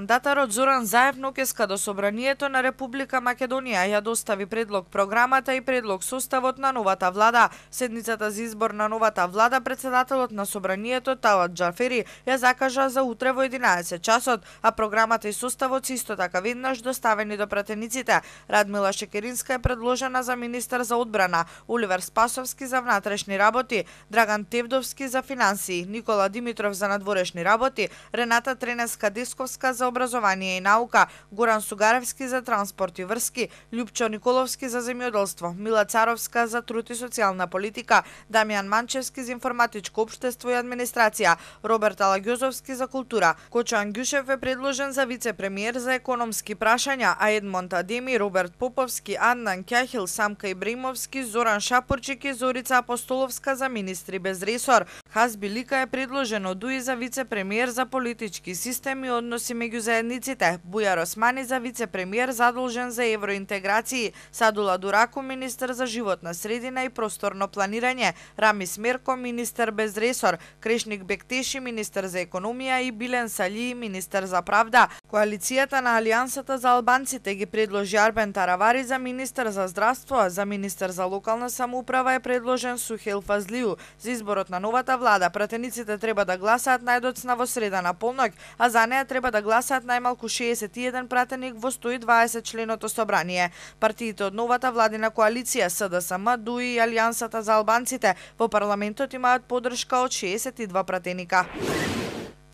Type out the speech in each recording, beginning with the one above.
Мандатарот Зоран Заев Нокеска до собранието на Република Македонија ја достави предлог програмата и предлог составот на новата влада. Седницата за избор на новата влада председателот на собранието Талат Джафери ја закажа за утре во 11 часот, а програмата и составот се исто така веднаш доставени до пратениците. Радмила Шекеринска е предложена за министер за одбрана, Оливер Спасовски за внатрешни работи, Драган Тевдовски за финансии, Никола Димитров за надворешни работи, Рената Тренеска Дисковска. за образование и наука, Горан Сугаревски за транспорт и врски, Лјупчо Николовски за земјоделство, Мила Царовска за труд и социјална политика, Дамјан Манчевски за информатичко општество и администрација, Роберт Алагјозовски за култура. Кочо Ангјушев е предложен за вице-премиер за економски прашања, а Едмонт Адеми, Роберт Поповски, Аннан Кјахил, Самка Ибримовски, Зоран Шапурчик и Зорица Апостоловска за министри без ресор. Хазби Лика е предложен од УИ за вице-премиер за политички системи и односи меѓу меѓу заедниците, Бујар Османи за вице-премиер задолжен за евроинтеграцији, Садула Дураку министер за животна средина и просторно планирање, Рами Смерко министер без ресор, Крешник Бектеши, министер за економија и Билен Сали, министер за правда. Коалицијата на Алијансата за албанците ги предложи Арбен Таравари за министер за здравство, а за министер за локална самоуправа е предложен Сухел Фазлиу. За изборот на новата влада, пратениците треба да гласаат најдоцна во среда на полнок, а за неа треба да гласаат сат најмалку 61 пратеник во 120 членото собрание. Партиите од новата владина коалиција СДСМ, ДУИ и Алијансата за албанците во парламентот имаат поддршка од 62 пратеника.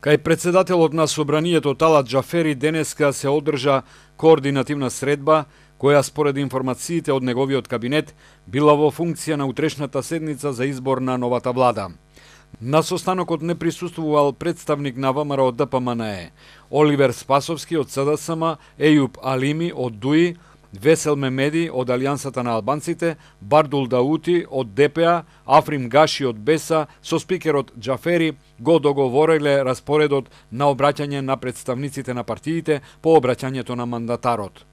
Кај председателот на собранието Талат Джафери денеска се одржа координативна средба која според информациите од неговиот кабинет била во функција на утрешната седница за избор на новата влада. На состанокот не присуствувал представник на ВМРО ДПМНЕ, Оливер Спасовски од СДСМ, Ејуб Алими од ДУИ, Весел Мемеди од Алијансата на албанците, Бардул Даути од ДПА, Африм Гаши од БЕСА, со спикерот Джафери го договориле распоредот на обраќање на представниците на партиите по обраќањето на мандатарот.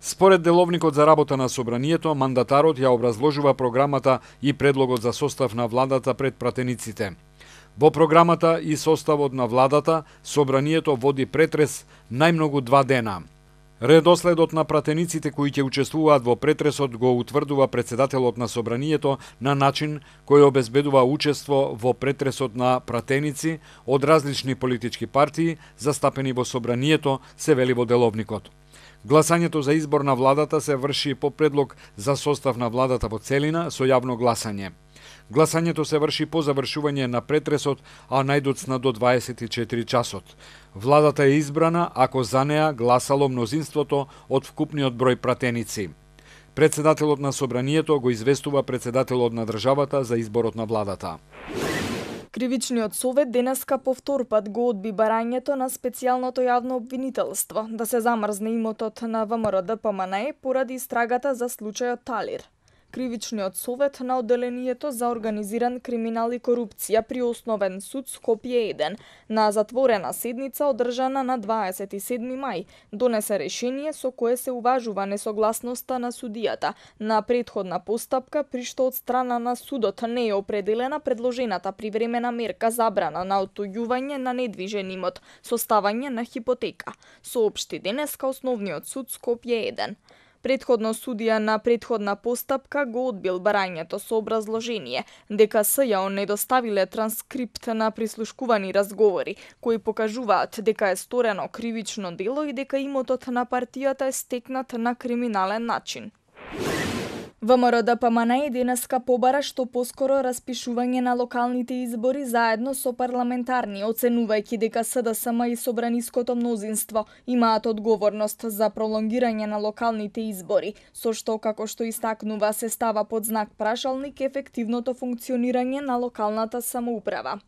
Според деловникот за работа на собранието, мандатарот ја образложува програмата и предлогот за состав на владата пред пратениците. Во програмата и составот на владата, собранието води претрес најмногу два дена. Редоследот на пратениците кои ќе учествуваат во претресот го утврдува председателот на собранието на начин кој обезбедува учество во претресот на пратеници од различни политички партии застапени во собранието, се вели во деловникот. Гласањето за избор на владата се врши по предлог за состав на владата во целина со јавно гласање. Гласањето се врши по завршување на претресот, а најдоцна до 24 часот. Владата е избрана ако за неа гласало мнозинството од вкупниот број пратеници. Председателот на собранието го известува председателот на државата за изборот на владата. Кривичниот совет денеска по втор пат го одби барањето на специјалното јавно обвинителство да се замрзне имотот на ВМРО ДПМНЕ поради истрагата за случајот Талир. Кривичниот совет на Оделението за организиран криминал и корупција при Основен суд Скопје 1 на затворена седница одржана на 27 мај донесе решение со кое се уважува несогласноста на судијата на предходна постапка при што од страна на судот не е определена предложената привремена мерка забрана на отујување на недвижен имот, составање на хипотека, соопшти денеска Основниот суд Скопје 1. Предходно судија на предходна постапка го одбил барањето со образложение дека СЈО не доставиле транскрипт на прислушкувани разговори кои покажуваат дека е сторено кривично дело и дека имотот на партијата е стекнат на криминален начин. ВМРО-ДПМН да и денеска побара што поскоро распишување на локалните избори заедно со парламентарни, оценувајќи дека СДСМ и Собраниското мнозинство имаат одговорност за пролонгирање на локалните избори, со што, како што истакнува, се става под знак прашалник ефективното функционирање на локалната самоуправа.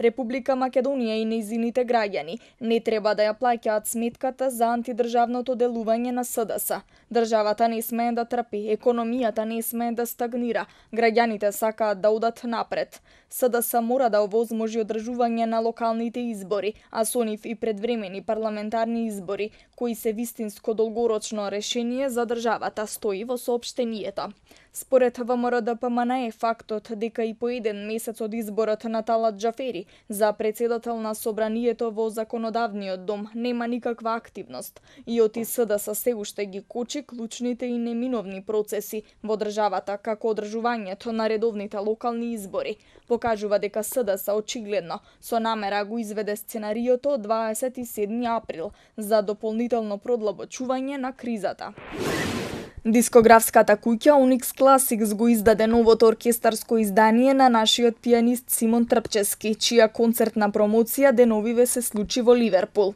Република Македонија и неизините граѓани не треба да ја плаќаат сметката за антидржавното делување на СДС. Државата не смее да трпи, економијата не смее да стагнира, граѓаните сакаат да одат напред. СДС мора да овозможи одржување на локалните избори, а со нив и предвремени парламентарни избори, кои се вистинско долгорочно решение за државата, стои во сообщенијето. Според ВМРО-ДПМН е фактот дека и по еден месец од изборот на Талат Джафери за председател на собранието во законодавниот дом нема никаква активност и од ИСДС се уште ги кочи клучните и неминовни процеси во државата како одржувањето на редовните локални избори, покажува дека СДС очигледно со намера го изведе сценариото 27 април за дополнително продлабочување на кризата. Дискографската куќа Unix Classics го издаде новото оркестарско издание на нашиот пианист Симон Трпчески, чија концертна промоција деновиве се случи во Ливерпул.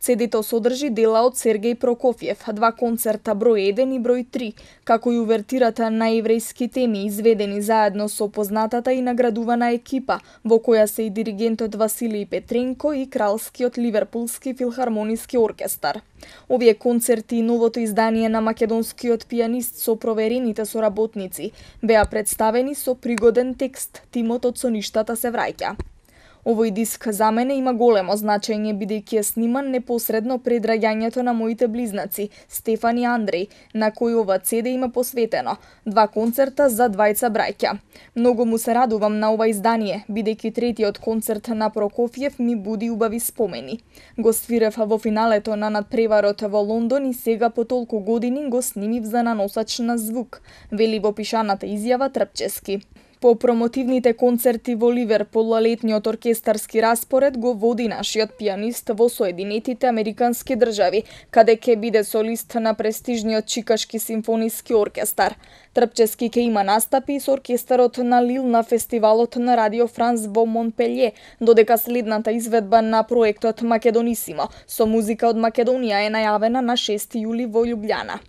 Цедето содржи дела од Сергеј Прокофиев, два концерта број 1 и број 3, како и увертирата на еврејски теми изведени заедно со познатата и наградувана екипа, во која се и диригентот Василий Петренко и кралскиот Ливерпулски филхармониски оркестар. Овие концерти и новото издание на македонскиот пианист со проверените соработници беа представени со пригоден текст, тимот од со се враќа. Овој диск за мене има големо значење бидејќи е сниман непосредно пред раѓањето на моите близнаци, Стефан и Андреј, на кој ова CD има посветено, два концерта за двајца браќа. Многу му се радувам на ова издание, бидејќи третиот концерт на Прокофјев ми буди убави спомени. Го свирев во финалето на надпреварот во Лондон и сега по толку години го снимив за наносач на звук, вели во пишаната изјава Трпчески. По промотивните концерти во Ливерпул летниот оркестарски распоред го води нашиот пианист во Соединетите Американски држави, каде ќе биде солист на престижниот Чикашки симфониски оркестар. Трпчески ќе има настапи со оркестарот на Лил на фестивалот на Радио Франс во Монпелје, додека следната изведба на проектот Македонисимо со музика од Македонија е најавена на 6 јули во Лјубљана.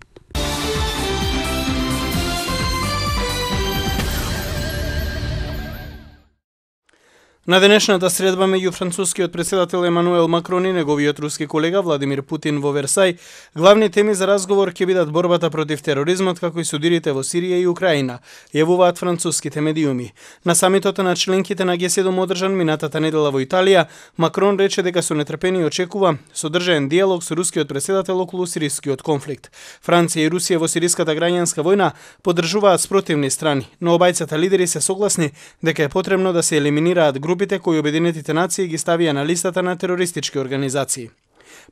На денешната средба меѓу францускиот председател Емануел Макрон и неговиот руски колега Владимир Путин во Версај, главни теми за разговор ќе бидат борбата против тероризмот како и судирите во Сирија и Украина, јавуваат француските медиуми. На самитот на членките на Г7 одржан минатата недела во Италија, Макрон рече дека со нетрпение очекува содржаен диалог со рускиот председател околу сирискиот конфликт. Франција и Русија во сириската граѓанска војна подржуваат спротивни страни, но обајцата лидери се согласни дека е потребно да се елиминираат групи групите кои Обединетите нации ги ставија на листата на терористички организации.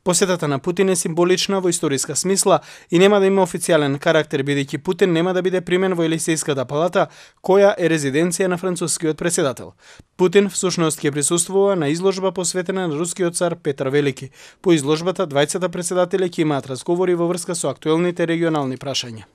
Посетата на Путин е символична во историска смисла и нема да има официјален карактер бидејќи Путин нема да биде примен во Елисејската палата, која е резиденција на францускиот председател. Путин всушност ќе присуствува на изложба посветена на рускиот цар Петар Велики. По изложбата двајцата председатели ќе имаат разговори во врска со актуелните регионални прашања.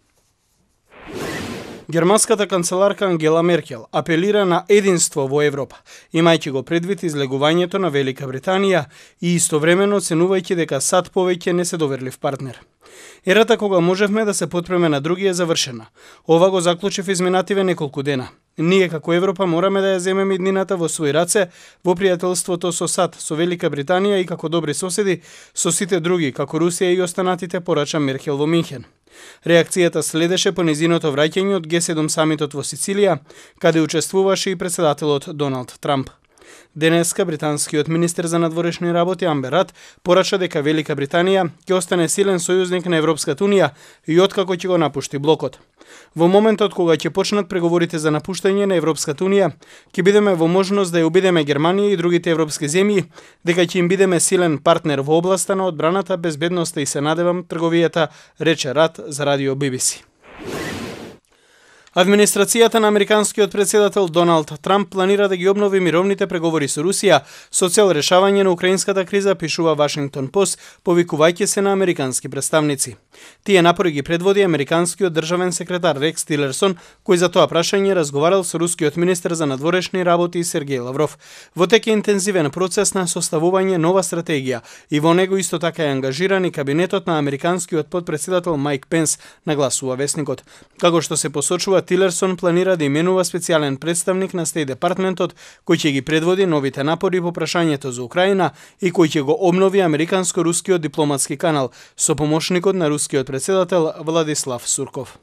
Германската канцеларка Ангела Меркел апелира на единство во Европа, имајќи го предвид излегувањето на Велика Британија и истовремено ценувајќи дека САД повеќе не се доверлив партнер. Ерата кога можевме да се подпреме на други е завршена. Ова го заклучив изминативе неколку дена – Ние како Европа мораме да ја земеме иднината во своји раце, во пријателството со САД, со Велика Британија и како добри соседи со сите други, како Русија и останатите, порача Меркел во Минхен. Реакцијата следеше по низиното враќање од Г7 самитот во Сицилија, каде учествуваше и председателот Доналд Трамп. Денеска британскиот министер за надворешни работи Амберат порача дека Велика Британија ќе остане силен сојузник на Европската унија и откако ќе го напушти блокот. Во моментот кога ќе почнат преговорите за напуштање на Европската унија, ќе бидеме во можност да ја убедиме Германија и другите европски земји дека ќе им бидеме силен партнер во областа на одбраната, безбедноста и се надевам трговијата, рече Рат за радио BBC. Администрацијата на американскиот председател Доналд Трамп планира да ги обнови мировните преговори со Русија со цел решавање на украинската криза, пишува Вашингтон Пост, повикувајќи се на американски представници. Тие напори ги предводи американскиот државен секретар Рекс Тилерсон, кој за тоа прашање разговарал со рускиот министер за надворешни работи Сергеј Лавров. Во тек е интензивен процес на составување нова стратегија и во него исто така е ангажиран и кабинетот на американскиот подпредседател Майк Пенс, нагласува вестникот. Како што се посочува Тилерсон планира да именува специјален представник на Стеј департментот кој ќе ги предводи новите напори по прашањето за Украина и кој ќе го обнови американско-рускиот дипломатски канал со помошникот на рускиот председател Владислав Сурков.